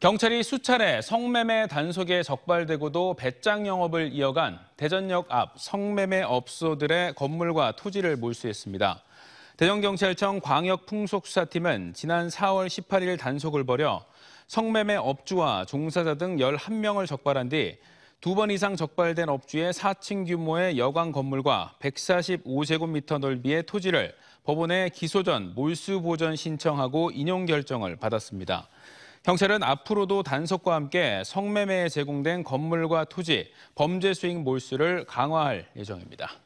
경찰이 수차례 성매매 단속에 적발되고도 배짱 영업을 이어간 대전역 앞 성매매 업소들의 건물과 토지를 몰수했습니다. 대전경찰청 광역풍속수사팀은 지난 4월 18일 단속을 벌여 성매매 업주와 종사자 등 11명을 적발한 뒤 두 번 이상 적발된 업주의 4층 규모의 여관 건물과 145제곱미터 넓이의 토지를 법원에 기소 전 몰수 보전 신청하고 인용 결정을 받았습니다. 경찰은 앞으로도 단속과 함께 성매매에 제공된 건물과 토지, 범죄 수익 몰수를 강화할 예정입니다.